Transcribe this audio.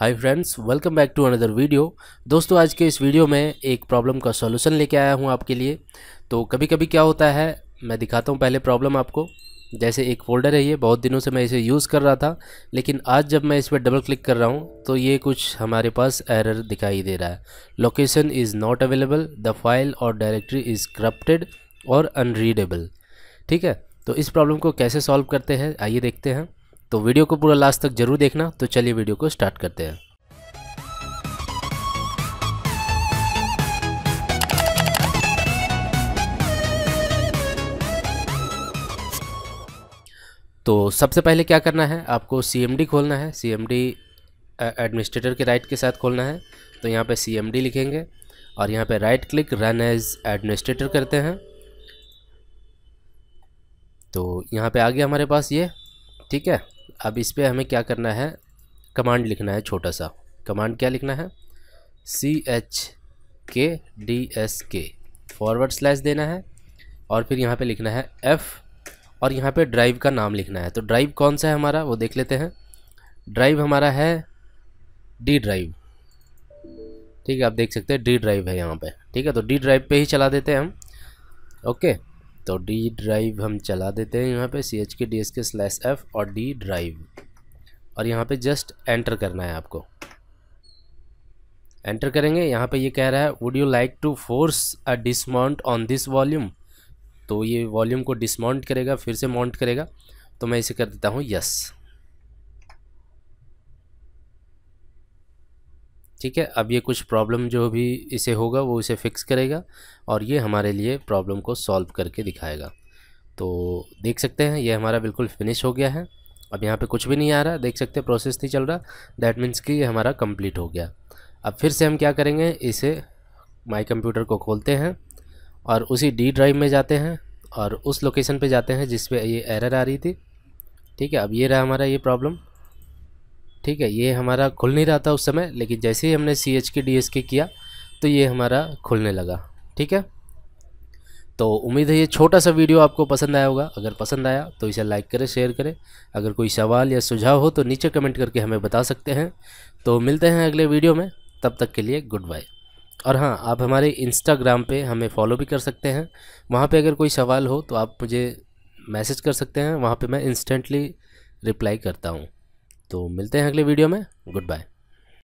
hi friends welcome back to another video दोस्तों आज के इस वीडियो में एक प्रॉब्लम का सॉल्यूशन लेके आया हूँ आपके लिए तो कभी कभी क्या होता है मैं दिखाता हूँ पहले प्रॉब्लम आपको जैसे एक फोल्डर है ये बहुत दिनों से मैं इसे यूज़ कर रहा था लेकिन आज जब मैं इस पर डबल क्लिक कर रहा हूँ तो ये कुछ हमारे पास एरर दिखाई दे रहा है location is not available the file और डायरेक्ट्री इज़ करप्टेड और अनरीडेबल ठीक है तो इस प्रॉब्लम को कैसे सॉल्व करते हैं आइए देखते हैं तो वीडियो को पूरा लास्ट तक जरूर देखना तो चलिए वीडियो को स्टार्ट करते हैं तो सबसे पहले क्या करना है आपको CMD खोलना है CMD एडमिनिस्ट्रेटर के राइट के साथ खोलना है तो यहाँ पे CMD लिखेंगे और यहाँ पे right click run as administrator करते हैं तो यहाँ पे आ गया हमारे पास ये ठीक है अब इस पर हमें क्या करना है कमांड लिखना है छोटा सा कमांड क्या लिखना है C H K D S K forward slash देना है और फिर यहाँ पे लिखना है एफ़ और यहाँ पे ड्राइव का नाम लिखना है तो ड्राइव कौन सा है हमारा वो देख लेते हैं ड्राइव हमारा है डी ड्राइव ठीक है आप देख सकते हैं डी ड्राइव है यहाँ पे ठीक है तो डी ड्राइव पे ही चला देते हैं हम ओके तो डी ड्राइव हम चला देते हैं यहाँ पे C H K D S K slash F और डी ड्राइव और यहाँ पे जस्ट एंटर करना है आपको एंटर करेंगे यहाँ पे ये कह रहा है would you like to force a dismount on this volume तो ये वॉल्यूम को डिसमाउंट करेगा फिर से माउंट करेगा तो मैं इसे कर देता हूँ यस ठीक है अब ये कुछ प्रॉब्लम जो भी इसे होगा वो इसे फिक्स करेगा और ये हमारे लिए प्रॉब्लम को सॉल्व करके दिखाएगा तो देख सकते हैं ये हमारा बिल्कुल फिनिश हो गया है अब यहाँ पे कुछ भी नहीं आ रहा देख सकते हैं प्रोसेस नहीं चल रहा दैट मीन्स कि ये हमारा कंप्लीट हो गया अब फिर से हम क्या करेंगे इसे माई कंप्यूटर को खोलते हैं और उसी डी ड्राइव में जाते हैं और उस लोकेशन पे जाते हैं जिस पे ये एरर आ रही थी ठीक है अब ये रहा हमारा ये प्रॉब्लम ठीक है ये हमारा खुल नहीं रहा था उस समय लेकिन जैसे ही हमने C H K D S K किया तो ये हमारा खुलने लगा ठीक है तो उम्मीद है ये छोटा सा वीडियो आपको पसंद आया होगा अगर पसंद आया तो इसे लाइक करें शेयर करें अगर कोई सवाल या सुझाव हो तो नीचे कमेंट करके हमें बता सकते हैं तो मिलते हैं अगले वीडियो में तब तक के लिए गुड बाय और हाँ आप हमारे इंस्टाग्राम पे हमें फॉलो भी कर सकते हैं वहाँ पे अगर कोई सवाल हो तो आप मुझे मैसेज कर सकते हैं वहाँ पे मैं इंस्टेंटली रिप्लाई करता हूँ तो मिलते हैं अगले वीडियो में गुड बाय